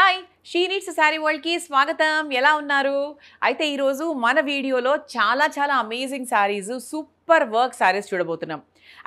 hi She Needs saree వరల్డ్కి స్వాగతం ఎలా ఉన్నారు అయితే ఈరోజు మన వీడియోలో చాలా చాలా amazing sarees super work sarees చూడబోతున్నాం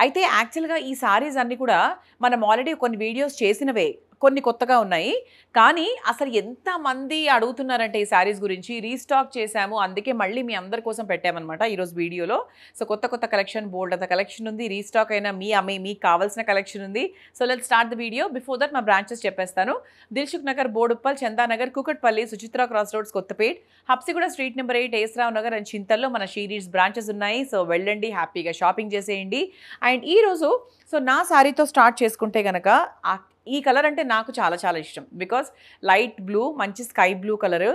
అయితే యాక్చువల్గా ఈ శారీస్ అన్నీ కూడా మనం ఆల్రెడీ కొన్ని వీడియోస్ చేసినవే కొన్ని కొత్తగా ఉన్నాయి కానీ అసలు ఎంతమంది అడుగుతున్నారంటే ఈ శారీస్ గురించి రీస్టాక్ చేశాము అందుకే మళ్ళీ మీ అందరి కోసం పెట్టామన్నమాట ఈరోజు వీడియోలో సో కొత్త కొత్త కలెక్షన్ బోల్డ్ అంత కలెక్షన్ ఉంది రీస్టాక్ అయిన మీ అమ్మే మీకు కావాల్సిన కలెక్షన్ ఉంది so let start the video before that మా బ్రాంచెస్ చెప్పేస్తాను Dilsukh Nagar Boduppal Chandanagar Kukatpally Suchitra cross roads Kothapet Habsiguda street number eight Esarao Nagar and చింతల్లో మన షీరీస్ బ్రాంచెస్ ఉన్నాయి సో వెళ్ళండి హ్యాపీగా షాపింగ్ చేసేయండి అండ్ ఈరోజు సో నా శారీతో స్టార్ట్ చేసుకుంటే కనుక ఈ కలర్ అంటే నాకు చాలా చాలా ఇష్టం బికాస్ లైట్ బ్లూ మంచి స్కై బ్లూ కలర్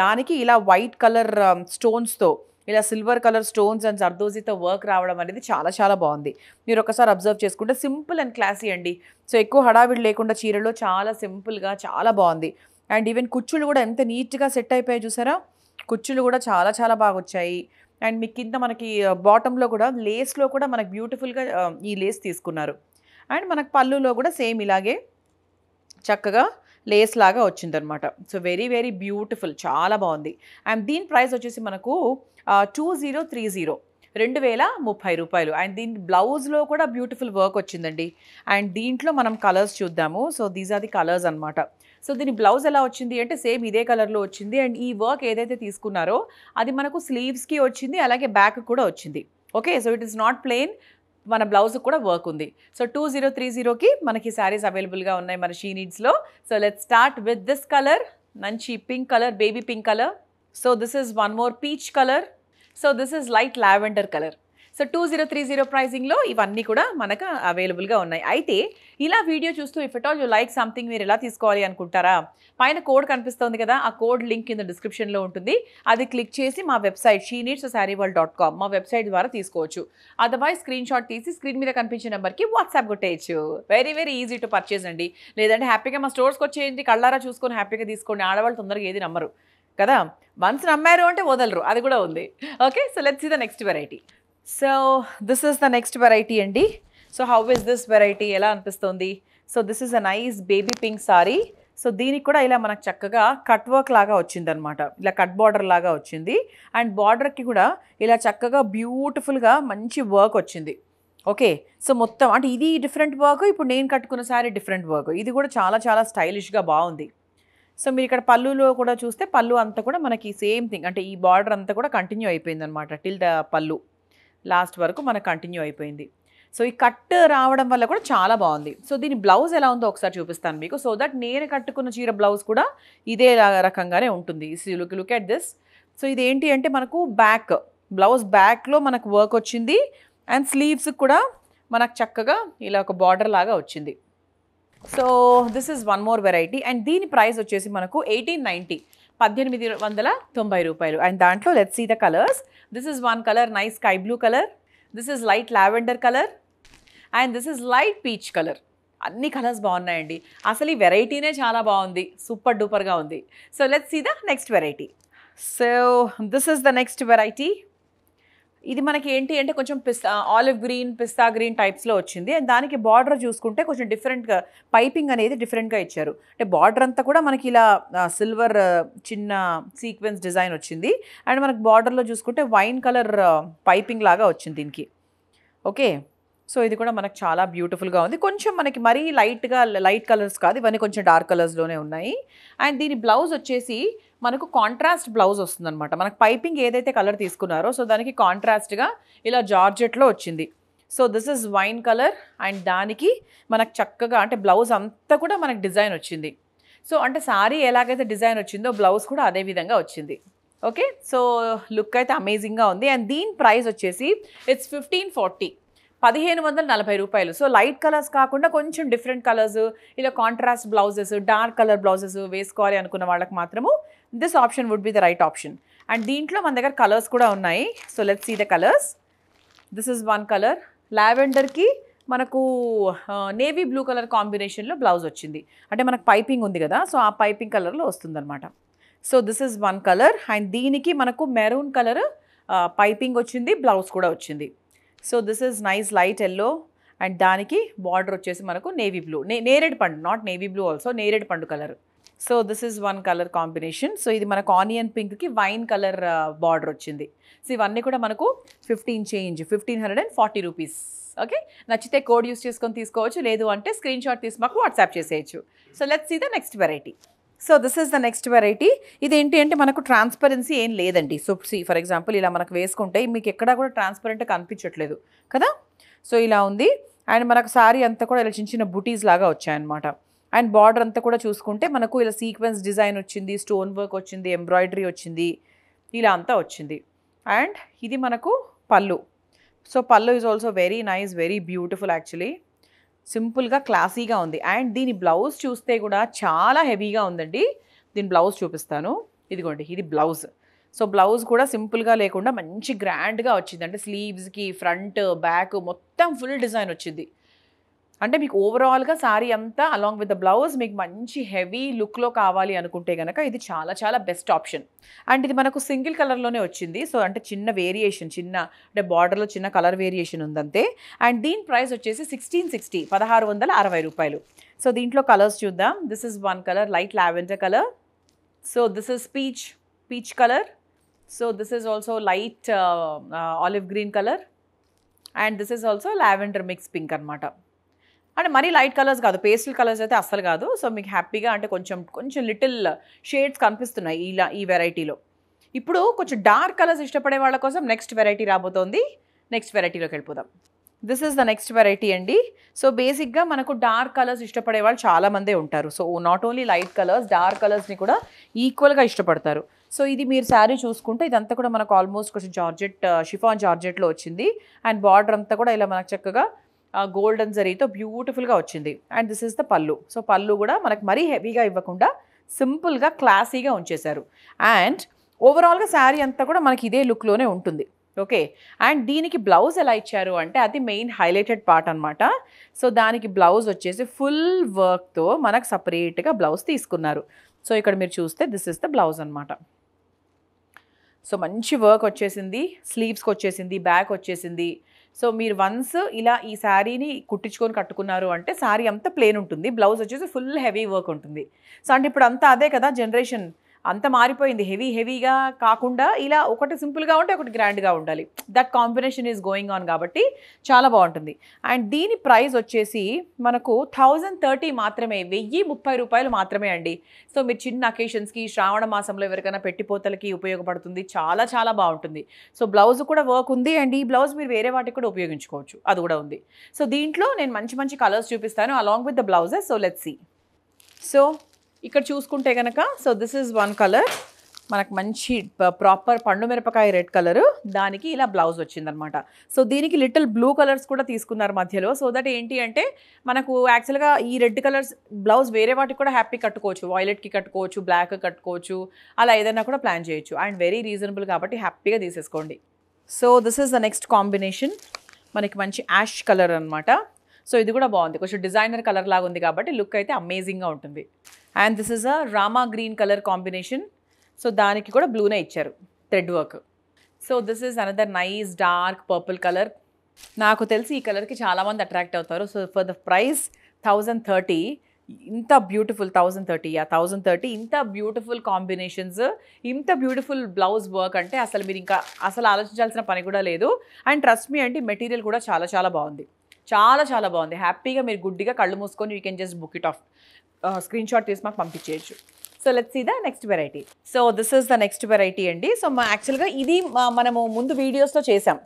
దానికి ఇలా వైట్ కలర్ స్టోన్స్తో um, ఇలా సిల్వర్ కలర్ స్టోన్స్ అండ్ జర్దోజీతో వర్క్ రావడం అనేది చాలా చాలా బాగుంది మీరు ఒకసారి అబ్జర్వ్ చేసుకుంటే సింపుల్ అండ్ క్లాసీ అండి సో ఎక్కువ హడావిడి లేకుండా చీరలో చాలా సింపుల్గా చాలా బాగుంది అండ్ ఈవెన్ కుచ్చులు కూడా ఎంత నీట్గా సెట్ అయిపోయాయి చూసారా కుచ్చులు కూడా చాలా చాలా బాగా వచ్చాయి అండ్ మీ కింద మనకి బాటంలో uh, కూడా లేస్లో కూడా మనకి బ్యూటిఫుల్గా um, ఈ లేస్ తీసుకున్నారు అండ్ మనకు పళ్ళులో కూడా సేమ్ ఇలాగే చక్కగా లేస్ లాగా వచ్చిందనమాట సో వెరీ వెరీ బ్యూటిఫుల్ చాలా బాగుంది అండ్ దీని ప్రైస్ వచ్చేసి మనకు టూ జీరో త్రీ జీరో రెండు వేల ముప్పై రూపాయలు అండ్ దీని బ్లౌజ్లో కూడా బ్యూటిఫుల్ వర్క్ వచ్చిందండి అండ్ దీంట్లో మనం కలర్స్ చూద్దాము so these are the colours అనమాట సో దీని బ్లౌజ్ ఎలా వచ్చింది అంటే సేమ్ ఇదే కలర్లో వచ్చింది అండ్ ఈ వర్క్ ఏదైతే తీసుకున్నారో అది మనకు స్లీవ్స్కి వచ్చింది అలాగే బ్యాక్ కూడా వచ్చింది okay so it is not plain మన బ్లౌజ్ కూడా వర్క్ ఉంది సో టూ జీరో త్రీ జీరోకి మనకి శారీస్ అవైలబుల్గా ఉన్నాయి మన షీ నీడ్స్లో so let start with this colour మంచి pink colour baby pink colour so this is one more peach colour so this is light lavender colour so two zero three zero ప్రైజింగ్లో ఇవన్నీ కూడా మనకు అవైలబుల్గా ఉన్నాయి అయితే ఇలా వీడియో చూస్తూ if at all you like something మీరు ఎలా తీసుకోవాలి అనుకుంటారా పైన కోడ్ కనిపిస్తుంది కదా ఆ కోడ్ లింక్ కింద డిస్క్రిప్షన్లో ఉంటుంది అది క్లిక్ చేసి మా website she needs needs sari world dot com మా వెబ్సైట్ ద్వారా తీసుకోవచ్చు అదర్వైజ్ స్క్రీన్ షాట్ తీసి స్క్రీన్ మీద కనిపించే నెంబర్కి వాట్సాప్ కొట్టేయచ్చు very very easy to purchase అండి లేదంటే హ్యాపీగా మా స్టోర్స్కి వచ్చేయండి కళ్ళారా చూసుకొని హ్యాపీగా తీసుకోండి ఆడవాళ్ళు తొందరగా ఏది నమ్మరు కదా వన్స్ నమ్మారు అంటే వదలరు అది కూడా ఉంది okay so let's see the next variety so this is the next variety అండి so how is this variety ఎలా అనిపిస్తుంది so this is a nice baby pink sari so దీనికి కూడా ఇలా మనకు చక్కగా కట్ వర్క్ లాగా వచ్చిందనమాట ఇలా కట్ బార్డర్ లాగా వచ్చింది అండ్ బార్డర్కి కూడా ఇలా చక్కగా బ్యూటిఫుల్గా మంచి వర్క్ వచ్చింది ఓకే సో మొత్తం అంటే ఇది డిఫరెంట్ వర్క్ ఇప్పుడు నేను కట్టుకున్న శారీ డిఫరెంట్ వర్క్ ఇది కూడా చాలా చాలా స్టైలిష్గా బాగుంది సో మీరు ఇక్కడ పళ్ళులో కూడా చూస్తే పళ్ళు అంతా కూడా మనకి సేమ్ థింగ్ అంటే ఈ బార్డర్ అంతా కూడా కంటిన్యూ అయిపోయింది అనమాట టిల్ ద పళ్ళు లాస్ట్ వరకు మనకు కంటిన్యూ అయిపోయింది సో ఈ కట్ రావడం వల్ల కూడా చాలా బాగుంది సో దీని బ్లౌజ్ ఎలా ఉందో ఒకసారి చూపిస్తాను మీకు సో దట్ నేను కట్టుకున్న చీర బ్లౌజ్ కూడా ఇదే రకంగానే ఉంటుంది look look at this so ఇది ఏంటి అంటే మనకు బ్యాక్ బ్లౌజ్ బ్యాక్లో మనకు వర్క్ వచ్చింది అండ్ స్లీవ్స్ కూడా మనకు చక్కగా ఇలా ఒక బార్డర్ లాగా వచ్చింది so this is one more variety and దీని ప్రైస్ వచ్చేసి మనకు ఎయిటీన్ నైంటీ పద్దెనిమిది వందల తొంభై రూపాయలు అండ్ దాంట్లో let see the colours this is one colour nice sky blue colour this is light lavender colour and this is light peach colour అన్ని colours బాగున్నాయండి అసలు ఈ వెరైటీనే చాలా బాగుంది సూపర్ డూపర్గా ఉంది so let see the next variety so this is the next variety ఇది మనకి ఏంటి అంటే కొంచెం పిస్తా ఆలివ్ గ్రీన్ పిస్తా గ్రీన్ టైప్స్లో వచ్చింది అండ్ దానికి బార్డర్ చూసుకుంటే కొంచెం డిఫరెంట్గా పైపింగ్ అనేది డిఫరెంట్గా ఇచ్చారు అంటే బార్డర్ అంతా కూడా మనకి ఇలా సిల్వర్ చిన్న సీక్వెన్స్ డిజైన్ వచ్చింది అండ్ మనకి బార్డర్లో చూసుకుంటే వైన్ కలర్ పైపింగ్ లాగా వచ్చింది దీనికి ఓకే సో ఇది కూడా మనకు చాలా బ్యూటిఫుల్గా ఉంది కొంచెం మనకి మరీ లైట్గా లైట్ కలర్స్ కాదు ఇవన్నీ కొంచెం డార్క్ కలర్స్లోనే ఉన్నాయి అండ్ దీని బ్లౌజ్ వచ్చేసి మనకు కాంట్రాస్ట్ బ్లౌజ్ వస్తుందన్నమాట మనకు పైపింగ్ ఏదైతే కలర్ తీసుకున్నారో సో దానికి కాంట్రాస్ట్గా ఇలా జార్జెట్లో వచ్చింది so this is wine colour and దానికి మనకు చక్కగా అంటే బ్లౌజ్ అంతా కూడా మనకు డిజైన్ వచ్చింది సో అంటే సారీ ఎలాగైతే డిజైన్ వచ్చిందో బ్లౌజ్ కూడా అదే విధంగా వచ్చింది ఓకే సో లుక్ అయితే అమేజింగ్గా ఉంది అండ్ దీని ప్రైస్ వచ్చేసి ఇట్స్ ఫిఫ్టీన్ ఫార్టీ పదిహేను వందల నలభై రూపాయలు సో లైట్ కలర్స్ కాకుండా కొంచెం డిఫరెంట్ కలర్స్ ఇలా contrast blouses dark colour blouses వేసుకోవాలి అనుకున్న వాళ్ళకి మాత్రము this option would be the right option and దీంట్లో మన దగ్గర కలర్స్ కూడా ఉన్నాయి so let see the colours this is one colour లావెండర్కి మనకు నేవీ బ్లూ కలర్ కాంబినేషన్లో బ్లౌజ్ వచ్చింది అంటే మనకు పైపింగ్ ఉంది కదా సో ఆ పైపింగ్ కలర్లో వస్తుందన్నమాట so this is one colour and దీనికి మనకు మెరూన్ కలర్ పైపింగ్ వచ్చింది బ్లౌజ్ కూడా వచ్చింది so this is nice light yellow and దానికి బార్డర్ వచ్చేసి మనకు నేవీ బ్లూ నే నేరేడ్ పండు నాట్ నేవీ బ్లూ ఆల్సో నేరేడ్ పండు colour so this is one colour combination so ఇది మనకు ఆనియన్ పింక్కి వైన్ కలర్ బార్డర్ వచ్చింది సో ఇవన్నీ కూడా మనకు fifteen change fifteen hundred and forty rupees okay నచ్చితే కోడ్ యూస్ చేసుకొని తీసుకోవచ్చు లేదు అంటే స్క్రీన్ షాట్ తీసి మాకు వాట్సాప్ చేసేయచ్చు so let's see the next variety so this is the next variety ఇది ఏంటి అంటే మనకు ట్రాన్స్పరెన్సీ ఏం లేదండి సో సీ ఫర్ ఎగ్జాంపుల్ ఇలా మనకు వేసుకుంటే మీకు ఎక్కడ కూడా ట్రాన్స్పరెంట్ కనిపించట్లేదు కదా సో ఇలా ఉంది అండ్ మనకు సారీ అంతా కూడా ఇలా చిన్న చిన్న బుటీస్ లాగా వచ్చాయన్నమాట అండ్ బార్డర్ అంతా కూడా చూసుకుంటే మనకు ఇలా సీక్వెన్స్ డిజైన్ వచ్చింది స్టోన్ వర్క్ వచ్చింది ఎంబ్రాయిడరీ వచ్చింది ఇలా అంతా వచ్చింది అండ్ ఇది మనకు pallu so pallu is also very nice very beautiful actually సింపుల్గా క్లాసీగా ఉంది అండ్ దీని బ్లౌజ్ చూస్తే కూడా చాలా హెవీగా ఉందండి దీని బ్లౌజ్ చూపిస్తాను ఇదిగోండి ఇది బ్లౌజ్ సో బ్లౌజ్ కూడా సింపుల్గా లేకుండా మంచి గ్రాండ్గా వచ్చింది అంటే స్లీవ్స్కి ఫ్రంట్ బ్యాక్ మొత్తం ఫుల్ డిజైన్ వచ్చింది అంటే మీకు ఓవరాల్గా శారీ అంతా అలాంగ్ విత్ ద బ్లౌజ్ మీకు మంచి హెవీ లుక్లో కావాలి అనుకుంటే కనుక ఇది చాలా చాలా బెస్ట్ ఆప్షన్ అండ్ ఇది మనకు సింగిల్ కలర్లోనే వచ్చింది సో అంటే చిన్న వేరియేషన్ చిన్న అంటే బార్డర్లో చిన్న కలర్ వేరియేషన్ ఉందంతే అండ్ దీని ప్రైస్ వచ్చేసి సిక్స్టీన్ సిక్స్టీ పదహారు వందల అరవై రూపాయలు సో దీంట్లో కలర్స్ చూద్దాం this is one colour light lavender colour so this is peach peach colour so this is also light olive green colour and this is also lavender mix pink అనమాట అంటే మరీ light colours కాదు pastel colours అయితే అస్సలు కాదు so మీకు హ్యాపీగా అంటే కొంచెం కొంచెం లిటిల్ షేడ్స్ కనిపిస్తున్నాయి ఇలా ఈ వెరైటీలో ఇప్పుడు కొంచెం డార్క్ కలర్స్ ఇష్టపడే వాళ్ళ కోసం నెక్స్ట్ వెరైటీ రాబోతోంది నెక్స్ట్ వెరైటీలోకి వెళ్ళిపోదాం this is the next variety అండి సో బేసిక్గా మనకు డార్క్ కలర్స్ ఇష్టపడే వాళ్ళు చాలామందే ఉంటారు so not only light colours dark కలర్స్ని కూడా ఈక్వల్గా ఇష్టపడతారు సో ఇది మీరు శారీ చూసుకుంటే ఇదంతా కూడా మనకు ఆల్మోస్ట్ కొంచెం జార్జెట్ షిఫాన్ uh, జార్జెట్లో వచ్చింది అండ్ బార్డర్ అంతా కూడా ఇలా మనకు చక్కగా గోల్డెన్ జరీతో బ్యూటిఫుల్గా వచ్చింది and this is the pallu so pallu కూడా మనకు మరీ హెవీగా ఇవ్వకుండా సింపుల్గా క్లాసీగా ఉంచేశారు అండ్ ఓవరాల్గా శారీ అంతా కూడా మనకి ఇదే లుక్లోనే ఉంటుంది ఓకే అండ్ దీనికి బ్లౌజ్ ఎలా ఇచ్చారు అంటే అది మెయిన్ హైలైటెడ్ పార్ట్ అనమాట సో దానికి బ్లౌజ్ వచ్చేసి ఫుల్ వర్క్తో మనకు సపరేట్గా బ్లౌజ్ తీసుకున్నారు సో ఇక్కడ మీరు చూస్తే దిస్ ఇస్ ద బ్లౌజ్ అనమాట సో మంచి వర్క్ వచ్చేసింది స్లీవ్స్కి వచ్చేసింది బ్యాక్ వచ్చేసింది సో మీరు వన్స్ ఇలా ఈ శారీని కుట్టించుకొని కట్టుకున్నారు అంటే శారీ అంతా ప్లేన్ ఉంటుంది బ్లౌజ్ వచ్చేసి ఫుల్ హెవీ వర్క్ ఉంటుంది సో అంటే ఇప్పుడు అంతా అదే కదా జనరేషన్ అంత మారిపోయింది హెవీ హెవీగా కాకుండా ఇలా ఒకటి సింపుల్గా ఉంటే ఒకటి గ్రాండ్గా ఉండాలి that combination is going on కాబట్టి చాలా బాగుంటుంది అండ్ దీని ప్రైస్ వచ్చేసి మనకు థౌజండ్ థర్టీ మాత్రమే వెయ్యి ముప్పై రూపాయలు మాత్రమే అండి సో మీరు చిన్న అకేషన్స్కి శ్రావణ మాసంలో ఎవరికైనా పెట్టిపోతలకి ఉపయోగపడుతుంది చాలా చాలా బాగుంటుంది సో బ్లౌజ్ కూడా వర్క్ ఉంది అండ్ ఈ బ్లౌజ్ మీరు వేరే వాటికి కూడా ఉపయోగించుకోవచ్చు అది కూడా ఉంది సో దీంట్లో నేను మంచి మంచి కలర్స్ చూపిస్తాను along with the blouses so let see so ఇక్కడ చూసుకుంటే కనుక so this is one colour మనకు మంచి ప్రాపర్ uh, పండు మిరపకాయ రెడ్ కలర్ దానికి ఇలా బ్లౌజ్ వచ్చిందనమాట సో దీనికి లిటిల్ బ్లూ కలర్స్ కూడా తీసుకున్నారు మధ్యలో సో దట్ ఏంటి అంటే మనకు యాక్చువల్గా ఈ రెడ్ కలర్స్ బ్లౌజ్ వేరే వాటికి కూడా హ్యాపీ కట్టుకోవచ్చు వాయిలెట్కి కట్టుకోవచ్చు బ్లాక్ కట్టుకోవచ్చు అలా ఏదైనా కూడా ప్లాన్ చేయొచ్చు అండ్ వెరీ రీజనబుల్ కాబట్టి హ్యాపీగా తీసేసుకోండి so this is the next combination మనకి మంచి యాష్ కలర్ అనమాట సో ఇది కూడా బాగుంది కొంచెం డిజైనర్ కలర్ లాగా ఉంది కాబట్టి లుక్ అయితే అమేజింగ్గా ఉంటుంది and this is a Rama green colour combination so దానికి కూడా బ్లూనే ఇచ్చారు thread work so this is another nice dark purple colour నాకు తెలిసి ఈ కలర్కి చాలామంది అట్రాక్ట్ అవుతారు so for the price thousand thirty ఇంత బ్యూటిఫుల్ థౌజండ్ థర్టీ ఆ థౌజండ్ థర్టీ ఇంత బ్యూటిఫుల్ కాంబినేషన్స్ ఇంత బ్యూటిఫుల్ బ్లౌజ్ వర్క్ అంటే అసలు మీరు ఇంకా అసలు ఆలోచించాల్సిన పని కూడా లేదు అండ్ ట్రస్ట్ మీ అండి మెటీరియల్ కూడా చాలా చాలా బాగుంది చాలా చాలా బాగుంది హ్యాపీగా మీరు గుడ్డిగా కళ్ళు మూసుకొని you can just book it off screen shot తీసి మాకు పంపించేయచ్చు so let's see the next variety so this is the next variety అండి సో మా యాక్చువల్గా ఇది మనము ముందు వీడియోస్లో చేసాం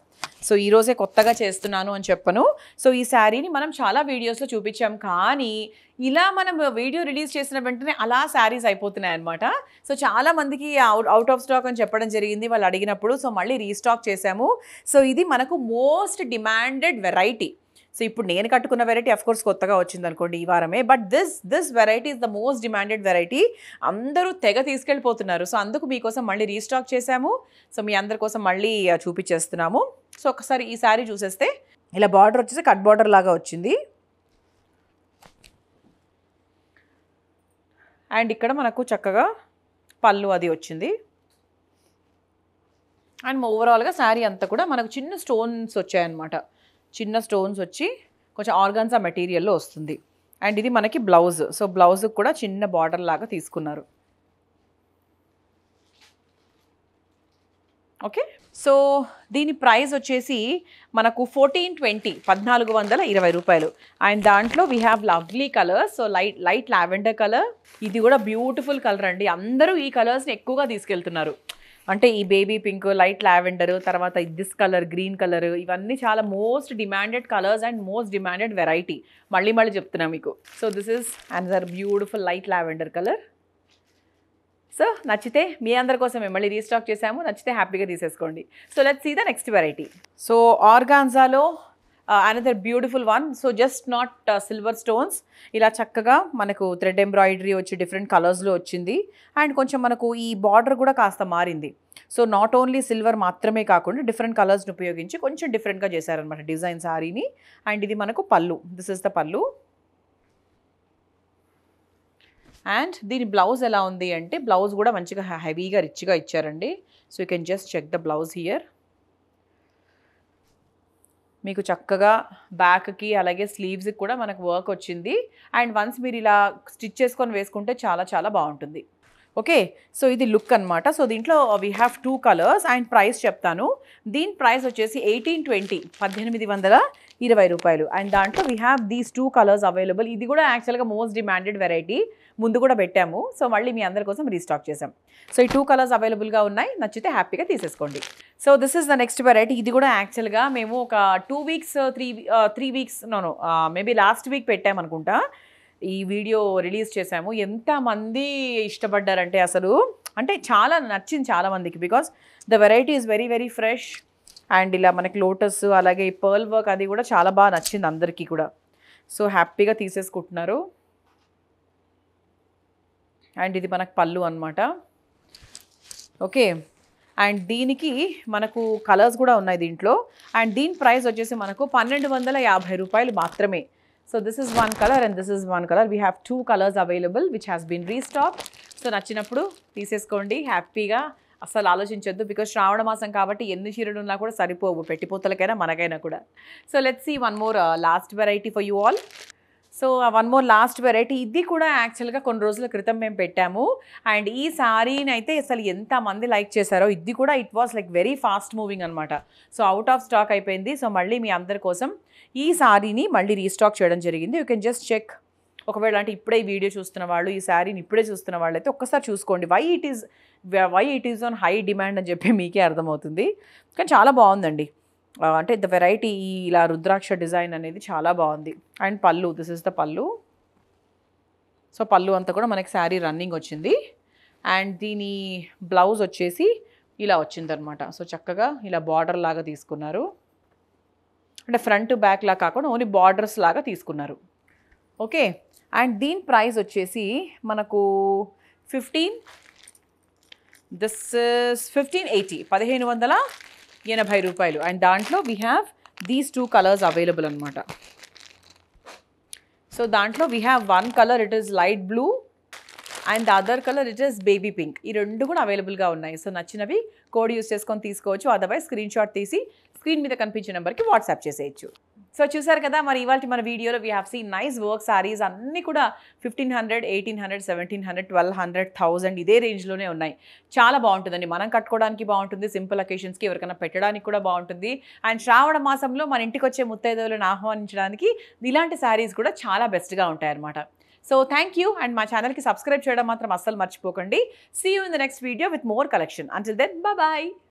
సో ఈరోజే కొత్తగా చేస్తున్నాను అని చెప్పను సో ఈ శారీని మనం చాలా వీడియోస్లో చూపించాం కానీ ఇలా మనం వీడియో రిలీజ్ చేసిన వెంటనే అలా శారీస్ అయిపోతున్నాయి అనమాట సో చాలామందికి అవుట్ అవుట్ ఆఫ్ స్టాక్ అని చెప్పడం జరిగింది వాళ్ళు అడిగినప్పుడు సో మళ్ళీ రీస్టాక్ చేశాము సో ఇది మనకు మోస్ట్ డిమాండెడ్ వెరైటీ సో ఇప్పుడు నేను కట్టుకున్న వెరైటీ కోర్స్ కొత్తగా వచ్చింది అనుకోండి ఈ వారమే but this this variety is the most demanded variety అందరూ తెగ తీసుకెళ్ళిపోతున్నారు సో అందుకు మీకోసం మళ్ళీ రీస్టాక్ చేశాము సో మీ అందరి కోసం మళ్ళీ చూపించేస్తున్నాము సో ఒకసారి ఈ శారీ చూసేస్తే ఇలా బార్డర్ వచ్చేసి కట్ బార్డర్ లాగా వచ్చింది అండ్ ఇక్కడ మనకు చక్కగా పళ్ళు అది వచ్చింది అండ్ ఓవరాల్గా శారీ అంతా కూడా మనకు చిన్న స్టోన్స్ వచ్చాయన్నమాట చిన్న స్టోన్స్ వచ్చి కొంచెం ఆర్గాన్సా మెటీరియల్లో వస్తుంది అండ్ ఇది మనకి బ్లౌజ్ సో బ్లౌజ్కి కూడా చిన్న బార్డర్ లాగా తీసుకున్నారు ఓకే సో దీని ప్రైస్ వచ్చేసి మనకు ఫోర్టీన్ ట్వంటీ పద్నాలుగు వందల ఇరవై రూపాయలు అండ్ దాంట్లో we have lovely colours so light light lavender colour ఇది కూడా బ్యూటిఫుల్ కలర్ అండి అందరూ ఈ కలర్స్ని ఎక్కువగా తీసుకెళ్తున్నారు అంటే ఈ బేబీ పింక్ లైట్ లావెండర్ తర్వాత దిస్ కలర్ గ్రీన్ కలర్ ఇవన్నీ చాలా most demanded colours and most demanded variety మళ్ళీ మళ్ళీ చెప్తున్నా మీకు so this is another beautiful light lavender colour so నచ్చితే మీ అందరి కోసం మిమ్మల్ని రీస్టాక్ చేసాము నచ్చితే హ్యాపీగా తీసేసుకోండి so let see the next variety so ఆర్గాన్జాలో another beautiful one so just not silver stones ఇలా చక్కగా మనకు థ్రెడ్ ఎంబ్రాయిడరీ వచ్చి డిఫరెంట్ కలర్స్లో వచ్చింది అండ్ కొంచెం మనకు ఈ బార్డర్ కూడా కాస్త మారింది సో నాట్ ఓన్లీ సిల్వర్ మాత్రమే కాకుండా డిఫరెంట్ కలర్స్ని ఉపయోగించి కొంచెం డిఫరెంట్గా చేశారనమాట డిజైన్ శారీని అండ్ ఇది మనకు pallu this is the pallu and దీని బ్లౌజ్ ఎలా ఉంది అంటే బ్లౌజ్ కూడా మంచిగా హెవీగా రిచ్గా ఇచ్చారండి so you can just check the blouse here మీకు చక్కగా బ్యాక్కి అలాగే స్లీవ్స్కి కూడా మనకు వర్క్ వచ్చింది అండ్ వన్స్ మీరు ఇలా స్టిచ్ చేసుకొని వేసుకుంటే చాలా చాలా బాగుంటుంది ఓకే సో ఇది లుక్ అనమాట సో దీంట్లో we have two colours and price చెప్తాను దీని ప్రైస్ వచ్చేసి ఎయిటీన్ ట్వంటీ పద్దెనిమిది వందల ఇరవై రూపాయలు అండ్ దాంట్లో we have these two colours available ఇది కూడా యాక్చువల్గా మోస్ట్ డిమాండెడ్ వెరైటీ ముందు కూడా పెట్టాము సో మళ్ళీ మీ అందరి కోసం రీస్టాక్ చేసాం సో ఈ టూ కలర్స్ అవైలబుల్గా ఉన్నాయి నచ్చితే హ్యాపీగా తీసేసుకోండి so this is the next variety ఇది కూడా యాక్చువల్గా మేము ఒక two weeks three three weeks no maybe last week పెట్టామనుకుంటా ఈ వీడియో రిలీజ్ చేశాము ఎంతమంది ఇష్టపడ్డారంటే అసలు అంటే చాలా నచ్చింది చాలామందికి because the variety is very very fresh and ఇలా మనకి లోటస్ అలాగే పర్ల్ వర్క్ అది కూడా చాలా బాగా నచ్చింది అందరికీ కూడా సో హ్యాపీగా తీసేసుకుంటున్నారు అండ్ ఇది మనకు పళ్ళు అనమాట ఓకే అండ్ దీనికి మనకు కలర్స్ కూడా ఉన్నాయి దీంట్లో అండ్ దీని ప్రైస్ వచ్చేసి మనకు పన్నెండు వందల యాభై రూపాయలు మాత్రమే so this is one colour and this is one colour we have two colours available which has been restock so నచ్చినప్పుడు తీసేసుకోండి హ్యాపీగా అసలు ఆలోచించొద్దు బికాజ్ శ్రావణ మాసం కాబట్టి ఎన్ని చీరలు ఉన్నా కూడా సరిపోవు పెట్టిపోతలకైనా మనకైనా కూడా so let's see one more last variety for you all so one more last variety ఇది కూడా యాక్చువల్గా కొన్ని రోజుల క్రితం మేము పెట్టాము అండ్ ఈ సారీని అయితే అసలు ఎంతమంది లైక్ చేశారో ఇది కూడా it was like very fast moving అనమాట సో అవుట్ ఆఫ్ స్టాక్ అయిపోయింది సో మళ్ళీ మీ అందరి కోసం ఈ సారీని మళ్ళీ రీస్టాక్ చేయడం జరిగింది యూ కెన్ జస్ట్ చెక్ ఒకవేళ అంటే ఇప్పుడే ఈ వీడియో చూస్తున్న వాళ్ళు ఈ శారీని ఇప్పుడే చూస్తున్న వాళ్ళు అయితే ఒక్కసారి చూసుకోండి why it is why it is on high demand అని చెప్పి మీకే అర్థమవుతుంది కానీ చాలా బాగుందండి అంటే ద వెరైటీ ఇలా రుద్రాక్ష డిజైన్ అనేది చాలా బాగుంది and pallu this is the pallu so pallu అంతా కూడా మనకి శారీ రన్నింగ్ వచ్చింది అండ్ దీని బ్లౌజ్ వచ్చేసి ఇలా వచ్చిందనమాట సో చక్కగా ఇలా బార్డర్ లాగా తీసుకున్నారు అంటే ఫ్రంట్ బ్యాక్ కాకుండా ఓన్లీ బార్డర్స్ లాగా తీసుకున్నారు ఓకే అండ్ దీని ప్రైస్ వచ్చేసి మనకు fifteen this is fifteen eighty పదిహేను వందల ఎనభై రూపాయలు అండ్ దాంట్లో we have these two colours available అనమాట సో దాంట్లో we have one colour it is light blue and the other colour it is baby pink ఈ రెండు కూడా అవైలబుల్గా ఉన్నాయి సో నచ్చినవి కోడ్ యూస్ చేసుకొని తీసుకోవచ్చు అదర్వైజ్ స్క్రీన్ షాట్ తీసి స్క్రీన్ మీద కనిపించే నెంబర్కి వాట్సాప్ చేసేయచ్చు సో చూసారు కదా మరి ఇవాళ మన వీడియోలో we have seen nice work saris అన్నీ కూడా fifteen hundred eighteen hundred seventeen hundred twelve hundred thousand ఇదే రేంజ్లోనే ఉన్నాయి చాలా బాగుంటుందండి మనం కట్టుకోవడానికి బాగుంటుంది సింపుల్ అకేషన్స్కి ఎవరికైనా పెట్టడానికి కూడా బాగుంటుంది అండ్ శ్రావణ మాసంలో మన ఇంటికి వచ్చే ముత్తైదవులను ఆహ్వానించడానికి ఇలాంటి శారీస్ కూడా చాలా బెస్ట్గా ఉంటాయన్నమాట సో థ్యాంక్ యూ అండ్ మా ఛానల్కి సబ్స్క్రైబ్ చేయడం మాత్రం అస్సలు మర్చిపోకండి see you in the next video with more collection until then bye